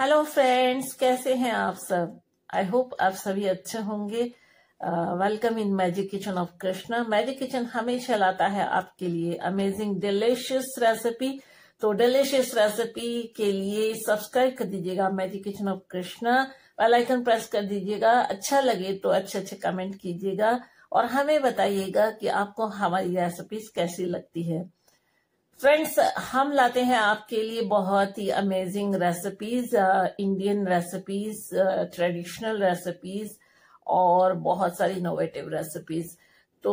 hello friends कैसे हैं आप सब आई होप आप सभी अच्छे होंगे welcome in magic kitchen of Krishna magic kitchen हमेशा लाता है आपके लिए अमेजिंग डिलिशियस रेसिपी तो डिलिशियस रेसिपी के लिए सब्सक्राइब कर दीजिएगा magic kitchen of Krishna bell icon press कर दीजिएगा अच्छा लगे तो अच्छे अच्छे कमेंट कीजिएगा और हमें बताइएगा कि आपको हमारी रेसिपीज कैसी लगती है फ्रेंड्स हम लाते हैं आपके लिए बहुत ही amazing recipes Indian recipes traditional recipes और बहुत सारी इनोवेटिव रेसिपीज तो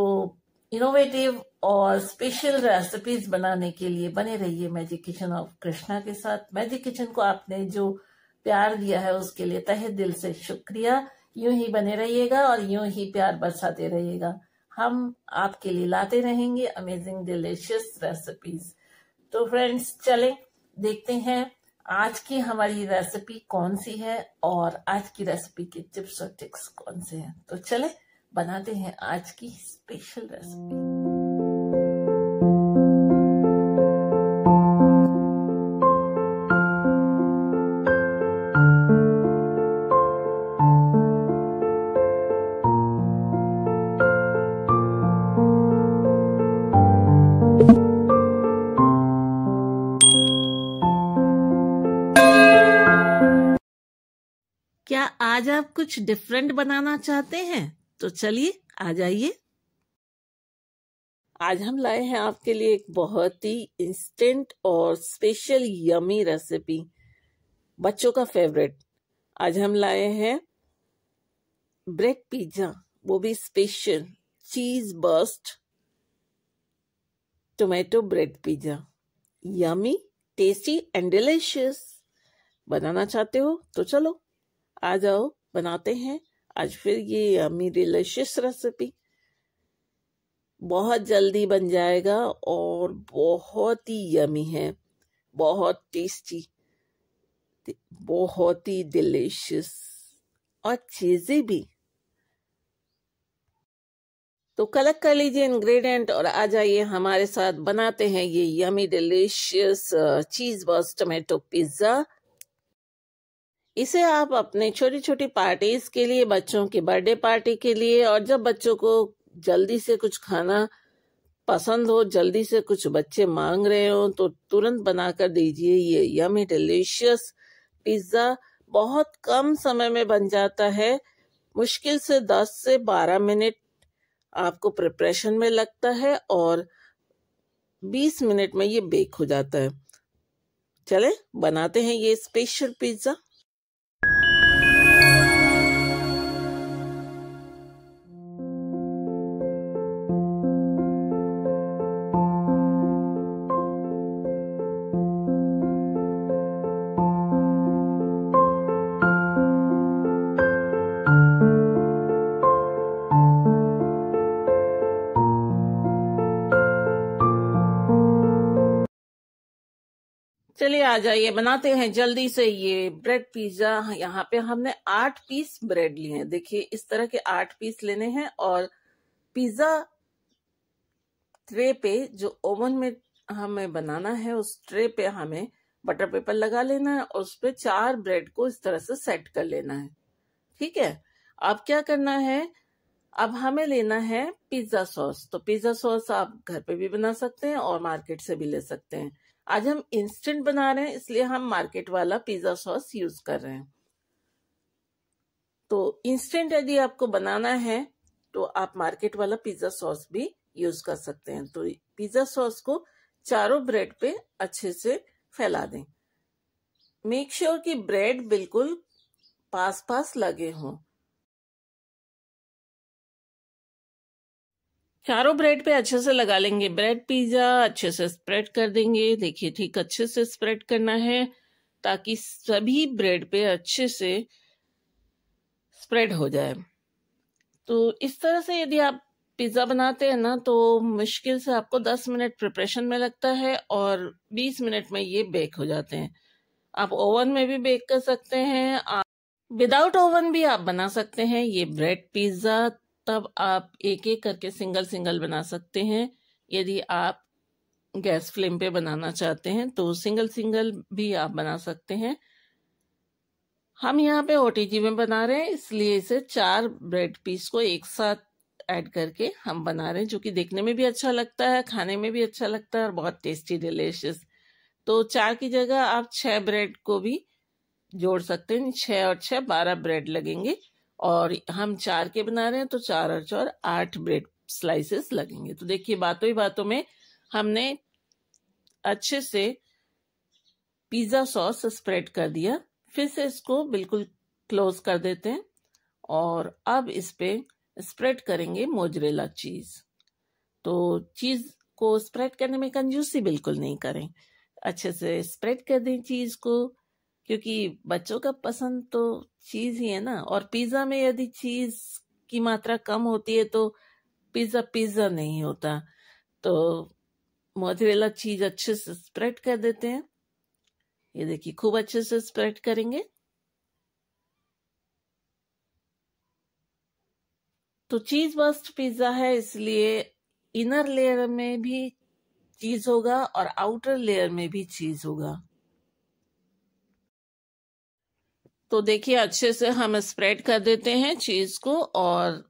इनोवेटिव और स्पेशल रेसिपीज बनाने के लिए बने रहिए मैजिक किचन ऑफ कृष्णा के साथ मैजिक किचन को आपने जो प्यार दिया है उसके लिए तहे दिल से शुक्रिया यूं ही बने रहिएगा और यूं ही प्यार बरसाते रहिएगा हम आपके लिए लाते रहेंगे अमेजिंग डिलीशियस रेसिपीज तो फ्रेंड्स चलें देखते हैं आज की हमारी रेसिपी कौन सी है और आज की रेसिपी के टिप्स और ट्रिक्स कौन से हैं तो चले बनाते हैं आज की स्पेशल रेसिपी आज आप कुछ डिफरेंट बनाना चाहते हैं तो चलिए आ जाइए आज हम लाए हैं आपके लिए एक बहुत ही इंस्टेंट और स्पेशल यमी रेसिपी बच्चों का फेवरेट आज हम लाए हैं ब्रेड पिज्जा वो भी special cheese burst tomato bread pizza yummy tasty and delicious बनाना चाहते हो तो चलो आ जाओ बनाते हैं आज फिर ये मेरी लशिश रेसिपी बहुत जल्दी बन जाएगा और बहुत ही यमी है बहुत टेस्टी बहुत ही डिलीशियस और चीजी भी तो कलेक्ट कर लीजिए इंग्रेडिएंट और आ जाइए हमारे साथ बनाते हैं ये यमी डिलीशियस चीज़ बस टोमेटो पिज़्ज़ा इसे आप अपने छोटी छोटी पार्टीज के लिए बच्चों की बर्थडे पार्टी के लिए और जब बच्चों को जल्दी से कुछ खाना पसंद हो जल्दी से कुछ बच्चे मांग रहे हो तो तुरंत बना कर दीजिए ये यमी डिलीशियस पिज्ज़ा बहुत कम समय में बन जाता है मुश्किल से 10 से 12 मिनट आपको प्रिपरेशन में लगता है और 20 मिनट में ये बेक हो जाता है चले बनाते हैं ये स्पेशल पिज्ज़ा चलिए आ जाइए बनाते हैं जल्दी से ये ब्रेड पिज्जा यहाँ पे हमने आठ पीस ब्रेड लिए हैं देखिए इस तरह के आठ पीस लेने हैं और पिज्जा ट्रे पे जो ओवन में हमें बनाना है उस ट्रे पे हमें बटर पेपर लगा लेना है और उस पर चार ब्रेड को इस तरह से सेट कर लेना है ठीक है अब क्या करना है अब हमें लेना है पिज्जा सॉस तो पिज्जा सॉस आप घर पे भी बना सकते हैं और मार्केट से भी ले सकते हैं आज हम इंस्टेंट बना रहे हैं इसलिए हम मार्केट वाला पिज्जा सॉस यूज कर रहे हैं तो इंस्टेंट यदि आपको बनाना है तो आप मार्केट वाला पिज्जा सॉस भी यूज कर सकते हैं तो पिज्जा सॉस को चारों ब्रेड पे अच्छे से फैला दें मेक श्योर sure कि ब्रेड बिल्कुल पास पास लगे हों चारों ब्रेड पे अच्छे से लगा लेंगे ब्रेड पिज्ज़ा अच्छे से स्प्रेड कर देंगे देखिए ठीक अच्छे से स्प्रेड करना है ताकि सभी ब्रेड पे अच्छे से स्प्रेड हो जाए तो इस तरह से यदि आप पिज़्ज़ा बनाते हैं ना तो मुश्किल से आपको 10 मिनट प्रिपरेशन में लगता है और 20 मिनट में ये बेक हो जाते हैं आप ओवन में भी बेक कर सकते हैं विदाउट ओवन भी आप बना सकते हैं ये ब्रेड पिज़्ज़ा तब आप एक एक करके सिंगल सिंगल बना सकते हैं यदि आप गैस फ्लेम पे बनाना चाहते हैं तो सिंगल सिंगल भी आप बना सकते हैं हम यहाँ पे ओटीजी में बना रहे हैं इसलिए इसे चार ब्रेड पीस को एक साथ ऐड करके हम बना रहे हैं जो कि देखने में भी अच्छा लगता है खाने में भी अच्छा लगता है और बहुत टेस्टी डिलेशियस तो चार की जगह आप छह ब्रेड को भी जोड़ सकते हैं छह और छह बारह ब्रेड लगेंगे और हम चार के बना रहे हैं तो चार और चार आठ ब्रेड स्लाइसेस लगेंगे तो देखिए बातों ही बातों में हमने अच्छे से पिज़्ज़ा सॉस स्प्रेड कर दिया फिर से इसको बिल्कुल क्लोज कर देते हैं और अब इस पर स्प्रेड करेंगे मोजरेला चीज़ तो चीज़ को स्प्रेड करने में कंजूसी बिल्कुल नहीं करें अच्छे से स्प्रेड कर दें चीज़ को क्योंकि बच्चों का पसंद तो चीज ही है ना और पिज्जा में यदि चीज की मात्रा कम होती है तो पिज्जा पिज्जा नहीं होता तो मोजरेला चीज अच्छे से स्प्रेड कर देते हैं ये देखिए खूब अच्छे से स्प्रेड करेंगे तो चीज बस्ट पिज्जा है इसलिए इनर लेयर में भी चीज होगा और आउटर लेयर में भी चीज होगा तो देखिए अच्छे से हम स्प्रेड कर देते हैं चीज़ को और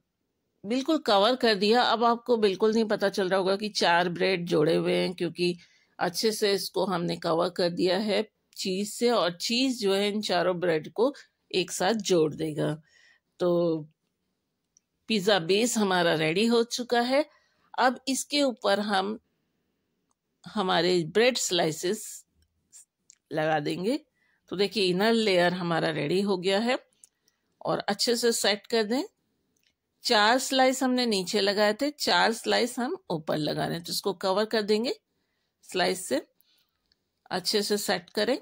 बिल्कुल कवर कर दिया अब आपको बिल्कुल नहीं पता चल रहा होगा कि चार ब्रेड जोड़े हुए हैं क्योंकि अच्छे से इसको हमने कवर कर दिया है चीज़ से और चीज़ जो है इन चारों ब्रेड को एक साथ जोड़ देगा तो पिज़्ज़ा बेस हमारा रेडी हो चुका है अब इसके ऊपर हम हमारे ब्रेड स्लाइसेस लगा देंगे तो देखिए इनर लेयर हमारा रेडी हो गया है और अच्छे से सेट कर दें चार स्लाइस हमने नीचे लगाए थे चार स्लाइस हम ऊपर लगा रहे हैं तो इसको कवर कर देंगे स्लाइस से अच्छे से सेट करें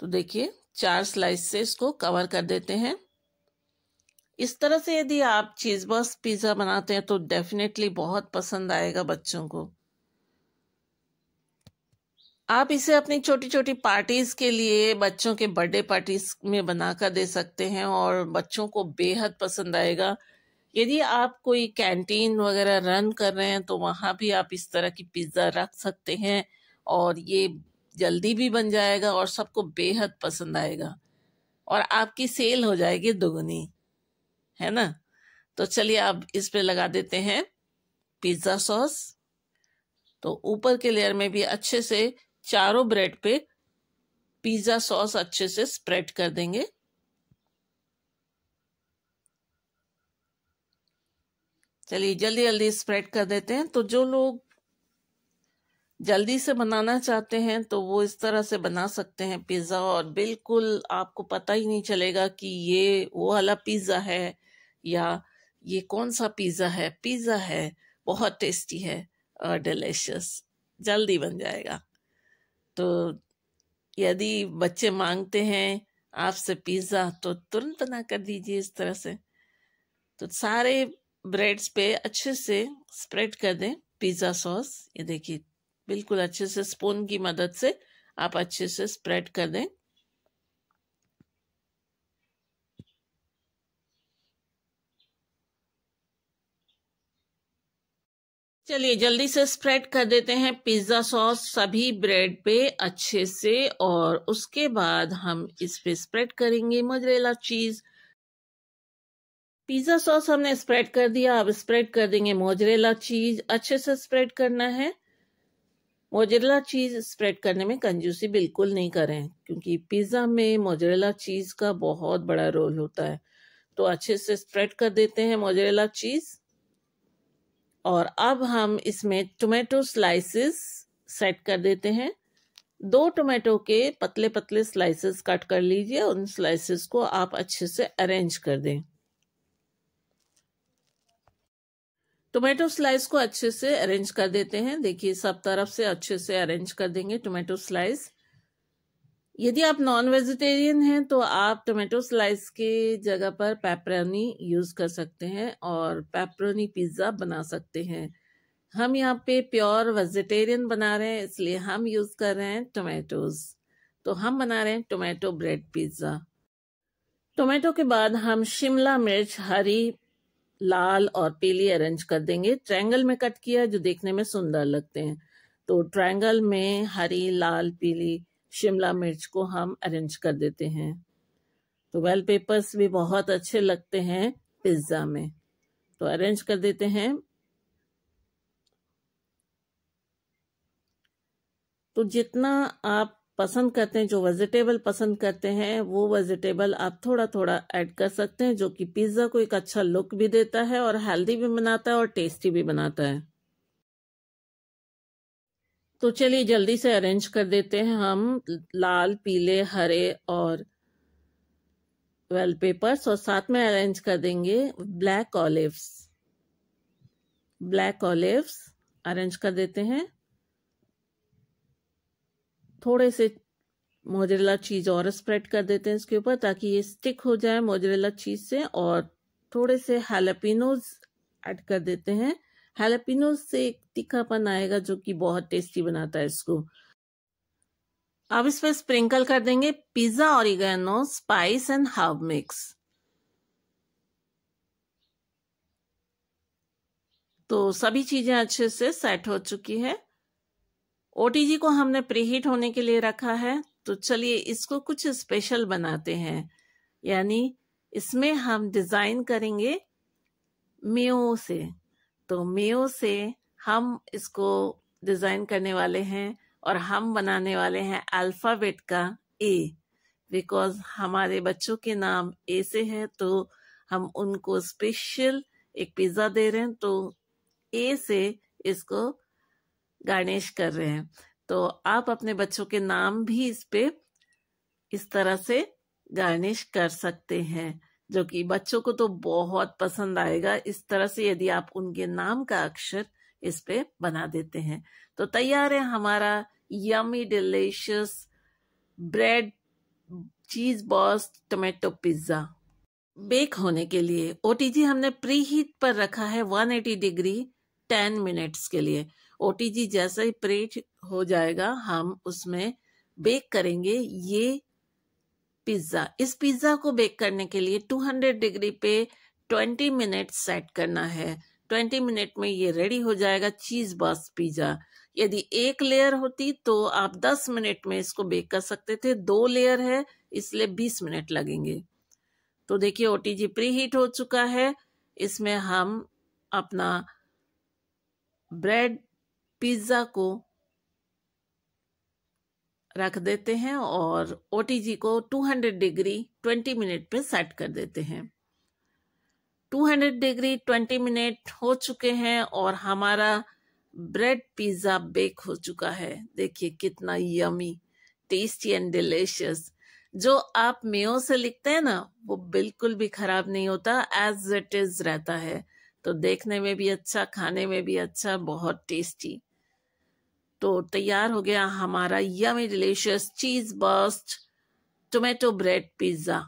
तो देखिए चार स्लाइस से इसको कवर कर देते हैं इस तरह से यदि आप चीज़ बस पिज़्ज़ा बनाते हैं तो डेफिनेटली बहुत पसंद आएगा बच्चों को आप इसे अपनी छोटी छोटी पार्टीज़ के लिए बच्चों के बर्थडे पार्टीज में बनाकर दे सकते हैं और बच्चों को बेहद पसंद आएगा यदि आप कोई कैंटीन वगैरह रन कर रहे हैं तो वहाँ भी आप इस तरह की पिज़्ज़ा रख सकते हैं और ये जल्दी भी बन जाएगा और सबको बेहद पसंद आएगा और आपकी सेल हो जाएगी दुगनी है ना तो चलिए आप इस पे लगा देते हैं पिज़्ज़ा सॉस तो ऊपर के लेयर में भी अच्छे से चारों ब्रेड पे पिज्ज़ा सॉस अच्छे से स्प्रेड कर देंगे चलिए जल्दी जल्दी स्प्रेड कर देते हैं तो जो लोग जल्दी से बनाना चाहते हैं तो वो इस तरह से बना सकते हैं पिज़्ज़ा और बिल्कुल आपको पता ही नहीं चलेगा कि ये वो वाला पिज़्ज़ा है या ये कौन सा पिज़्ज़ा है पिज़्ज़ा है बहुत टेस्टी है और डिलिशियस जल्दी बन जाएगा तो यदि बच्चे मांगते हैं आपसे पिज़्ज़ा तो तुरंत बना कर दीजिए इस तरह से तो सारे ब्रेड्स पे अच्छे से स्प्रेड कर दें पिज़्ज़ा सॉस ये देखिए बिल्कुल अच्छे से स्पून की मदद से आप अच्छे से स्प्रेड कर दें चलिए जल्दी से स्प्रेड कर देते हैं पिज्ज़ा सॉस सभी ब्रेड पे अच्छे से और उसके बाद हम इस पे स्प्रेड करेंगे मोजरेला चीज़ पिज्ज़ा सॉस हमने स्प्रेड कर दिया अब स्प्रेड कर देंगे मोजरेला चीज़ अच्छे से स्प्रेड करना है मोजरेला चीज़ स्प्रेड करने में कंजूसी बिल्कुल नहीं करें क्योंकि पिज़्ज़ा में मोजरेला चीज़ का बहुत बड़ा रोल होता है तो अच्छे से स्प्रेड कर देते हैं मोजरेला चीज़ और अब हम इसमें टोमेटो स्लाइसेस सेट कर देते हैं दो टोमेटो के पतले पतले स्लाइसेस कट कर लीजिए उन स्लाइसेस को आप अच्छे से अरेंज कर दें टोमेटो स्लाइस को अच्छे से अरेंज कर देते हैं देखिए सब तरफ से अच्छे से अरेंज कर देंगे टोमेटो स्लाइस यदि आप नॉन वेजिटेरियन हैं तो आप टोमेटो स्लाइस के जगह पर पेपरोनी यूज़ कर सकते हैं और पेपरोनी पिज़्ज़ा बना सकते हैं हम यहाँ पे प्योर वेजिटेरियन बना रहे हैं इसलिए हम यूज़ कर रहे हैं टोमेटोज़ तो हम बना रहे हैं टोमेटो ब्रेड पिज़्ज़ा टोमेटो के बाद हम शिमला मिर्च हरी लाल और पीली अरेंज कर देंगे ट्रायंगल में कट किया जो देखने में सुंदर लगते हैं तो ट्रायंगल में हरी लाल पीली शिमला मिर्च को हम अरेंज कर देते हैं तो वेल पेपर्स भी बहुत अच्छे लगते हैं पिज्ज़ा में तो अरेंज कर देते हैं तो जितना आप पसंद करते हैं जो वेजिटेबल पसंद करते हैं वो वेजिटेबल आप थोड़ा थोड़ा ऐड कर सकते हैं जो कि पिज़्ज़ा को एक अच्छा लुक भी देता है और हेल्दी भी बनाता है और टेस्टी भी बनाता है तो चलिए जल्दी से अरेंज कर देते हैं हम लाल पीले हरे और वेल पेपर्स और साथ में अरेंज कर देंगे black olives black olives arrange कर देते हैं थोड़े से मोजरेला चीज और स्प्रेड कर देते हैं इसके ऊपर ताकि ये स्टिक हो जाए मोजरेला चीज से और थोड़े से हेलापिनोज ऐड कर देते हैं हेलापिनो से एक तीखापन आएगा जो कि बहुत टेस्टी बनाता है इसको अब इस पर स्प्रिंकल कर देंगे pizza oregano spice and herb mix तो सभी चीजें अच्छे से सेट हो चुकी है ओटीजी को हमने प्रीहीट होने के लिए रखा है तो चलिए इसको कुछ स्पेशल बनाते हैं यानी इसमें हम डिजाइन करेंगे मेओ से तो मेयो से हम इसको डिज़ाइन करने वाले हैं और हम बनाने वाले हैं अल्फ़ाबेट का ए बिकॉज हमारे बच्चों के नाम ए से है तो हम उनको स्पेशल एक पिज़्ज़ा दे रहे हैं तो ए से इसको गार्निश कर रहे हैं तो आप अपने बच्चों के नाम भी इस पे इस तरह से गार्निश कर सकते हैं जो कि बच्चों को तो बहुत पसंद आएगा इस तरह से यदि आप उनके नाम का अक्षर इस पे बना देते हैं तो तैयार है हमारा yummy delicious bread cheese burst tomato pizza bake होने के लिए ओटीजी हमने प्री हीट पर रखा है 180 डिग्री 10 मिनट्स के लिए ओटीजी जैसे ही प्रेट हो जाएगा हम उसमें बेक करेंगे ये पिज्ज़ा इस पिज़्ज़ा को बेक करने के लिए 200 डिग्री पे 20 मिनट सेट करना है 20 मिनट में ये रेडी हो जाएगा चीज़ बस पिज़्ज़ा यदि एक लेयर होती तो आप 10 मिनट में इसको बेक कर सकते थे दो लेयर है इसलिए 20 मिनट लगेंगे तो देखिए O T G preheat हो चुका है इसमें हम अपना ब्रेड पिज़्ज़ा को रख देते हैं और ओ को 200 डिग्री 20 मिनट पे सेट कर देते हैं 200 डिग्री 20 मिनट हो चुके हैं और हमारा ब्रेड पिज़्ज़ा बेक हो चुका है देखिए कितना यमी टेस्टी एंड डिलेशियस जो आप मेयो से लिखते हैं ना वो बिल्कुल भी खराब नहीं होता एज इट इज रहता है तो देखने में भी अच्छा खाने में भी अच्छा बहुत टेस्टी तो तैयार हो गया हमारा yummy delicious cheese burst tomato bread pizza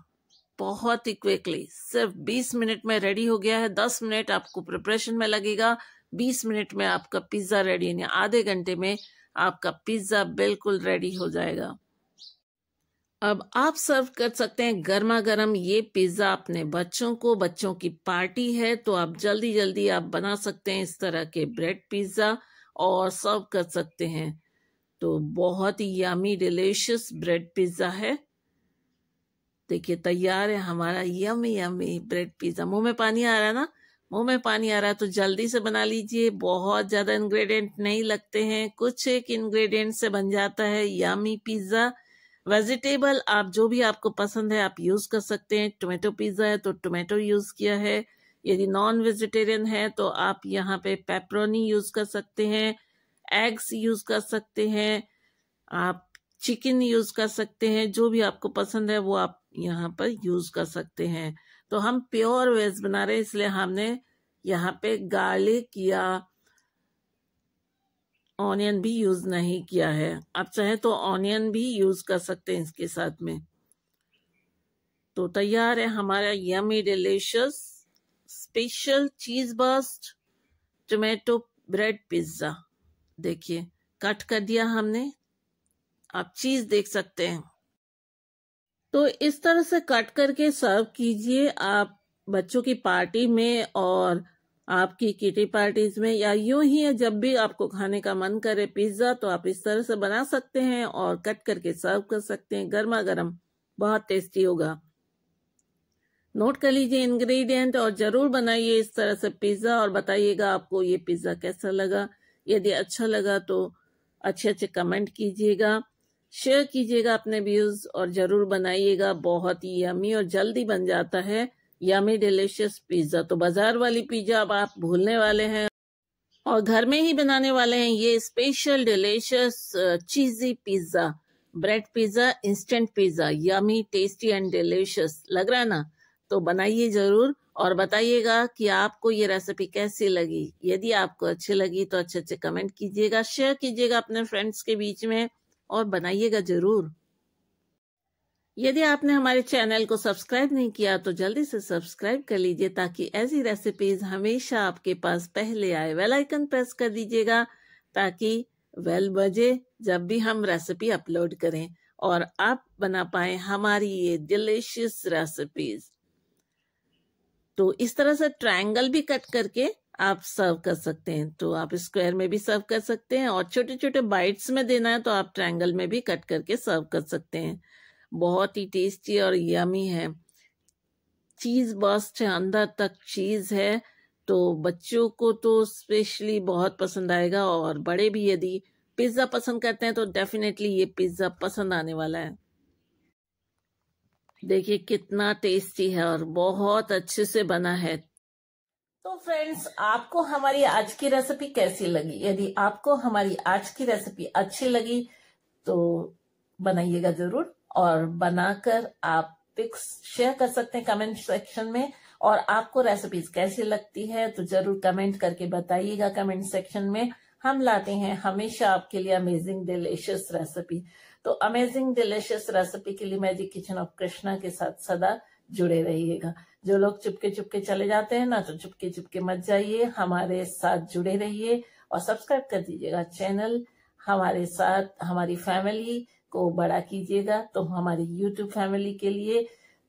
बहुत ही क्विकली सिर्फ 20 मिनट में रेडी हो गया है 10 मिनट आपको प्रिपरेशन में लगेगा 20 मिनट में आपका पिज़्ज़ा रेडी यानी आधे घंटे में आपका पिज़्ज़ा बिल्कुल रेडी हो जाएगा अब आप सर्व कर सकते हैं गर्मा गर्म ये पिज़्ज़ा अपने बच्चों को बच्चों की पार्टी है तो आप जल्दी जल्दी आप बना सकते हैं इस तरह के ब्रेड पिज़्ज़ा और सर्व कर सकते हैं तो बहुत ही यमी डिलीशियस ब्रेड पिज़्ज़ा है देखिए तैयार है हमारा यमी यमी ब्रेड पिज़्ज़ा मुंह में पानी आ रहा है ना मुंह में पानी आ रहा है तो जल्दी से बना लीजिए बहुत ज़्यादा इंग्रेडिएंट नहीं लगते हैं कुछ एक इंग्रेडिएंट से बन जाता है यामी पिज़्ज़ा वेजिटेबल आप जो भी आपको पसंद है आप यूज़ कर सकते हैं टोमेटो पिज़्ज़ा है तो टोमेटो यूज़ किया है यदि नॉन वेजिटेरियन है तो आप यहाँ पे पेपरोनी यूज कर सकते हैं एग्स यूज कर सकते हैं आप चिकन यूज कर सकते हैं जो भी आपको पसंद है वो आप यहाँ पर यूज कर सकते हैं तो हम प्योर वेज बना रहे हैं इसलिए हमने यहाँ पे गार्लिक या ऑनियन भी यूज नहीं किया है आप चाहे तो ऑनियन भी यूज कर सकते हैं इसके साथ में तो तैयार है हमारा yummy delicious special cheese burst tomato bread pizza देखिए कट कर दिया हमने आप चीज देख सकते हैं तो इस तरह से कट करके सर्व कीजिए आप बच्चों की पार्टी में और आपकी किटी पार्टीज में या यूं ही है जब भी आपको खाने का मन करे पिज्जा तो आप इस तरह से बना सकते हैं और कट करके सर्व कर सकते हैं गर्मा गर्म बहुत टेस्टी होगा नोट कर लीजिए इंग्रेडिएंट और जरूर बनाइए इस तरह से पिज्ज़ा और बताइएगा आपको ये पिज्ज़ा कैसा लगा यदि अच्छा लगा तो अच्छे अच्छे कमेंट कीजिएगा शेयर कीजिएगा अपने व्यूज और जरूर बनाइएगा बहुत ही यमी और जल्दी बन जाता है यमी डिलीशियस पिज्ज़ा तो बाजार वाली पिज्ज़ा अब आप भूलने वाले हैं और घर में ही बनाने वाले हैं ये special delicious cheesy pizza bread pizza instant pizza yummy tasty and delicious लग रहा है ना तो बनाइए जरूर और बताइएगा कि आपको ये रेसिपी कैसी लगी यदि आपको अच्छी लगी तो अच्छे अच्छे कमेंट कीजिएगा शेयर कीजिएगा अपने फ्रेंड्स के बीच में और बनाइएगा जरूर यदि आपने हमारे चैनल को सब्सक्राइब नहीं किया तो जल्दी से सब्सक्राइब कर लीजिए ताकि ऐसी रेसिपीज हमेशा आपके पास पहले आए वेल आइकन प्रेस कर दीजिएगा ताकि वेल बजे जब भी हम रेसिपी अपलोड करें और आप बना पाए हमारी ये डिलिशियस रेसिपीज तो इस तरह से ट्रायंगल भी कट करके आप सर्व कर सकते हैं तो आप स्क्वायर में भी सर्व कर सकते हैं और छोटे छोटे बाइट्स में देना है तो आप ट्रायंगल में भी कट करके सर्व कर सकते हैं बहुत ही टेस्टी और यमी है चीज़ बस्ट है अंदर तक चीज़ है तो बच्चों को तो स्पेशली बहुत पसंद आएगा और बड़े भी यदि पिज़्ज़ा पसंद करते हैं तो डेफिनेटली ये पिज़्ज़ा पसंद आने वाला है देखिए कितना टेस्टी है और बहुत अच्छे से बना है तो फ्रेंड्स आपको हमारी आज की रेसिपी कैसी लगी यदि आपको हमारी आज की रेसिपी अच्छी लगी तो बनाइएगा जरूर और बनाकर आप पिक्स शेयर कर सकते हैं कमेंट सेक्शन में और आपको रेसिपीज कैसी लगती है तो जरूर कमेंट करके बताइएगा कमेंट सेक्शन में हम लाते हैं हमेशा आपके लिए अमेजिंग डिलिशियस रेसिपी तो अमेजिंग डिलिशियस रेसिपी के लिए मैजिक किचन ऑफ कृष्णा के साथ सदा जुड़े रहिएगा जो लोग चुपके चुपके चले जाते हैं ना तो चुपके चुपके मत जाइए हमारे साथ जुड़े रहिए और सब्सक्राइब कर दीजिएगा चैनल हमारे साथ हमारी फैमिली को बड़ा कीजिएगा तो हमारी यूट्यूब फैमिली के लिए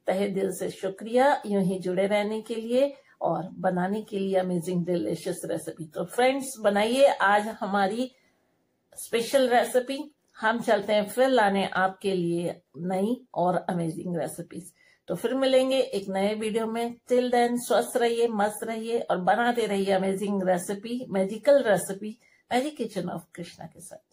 तहे दिल से शुक्रिया यूं ही जुड़े रहने के लिए और बनाने के लिए अमेजिंग डिलिशियस रेसिपी तो फ्रेंड्स बनाइए आज हमारी स्पेशल रेसिपी हम चलते हैं फिर लाने आपके लिए नई और अमेजिंग रेसिपीज तो फिर मिलेंगे एक नए वीडियो में टिल देन स्वस्थ रहिए मस्त रहिए और बनाते रहिए amazing recipe magical recipe magic kitchen of Krishna के साथ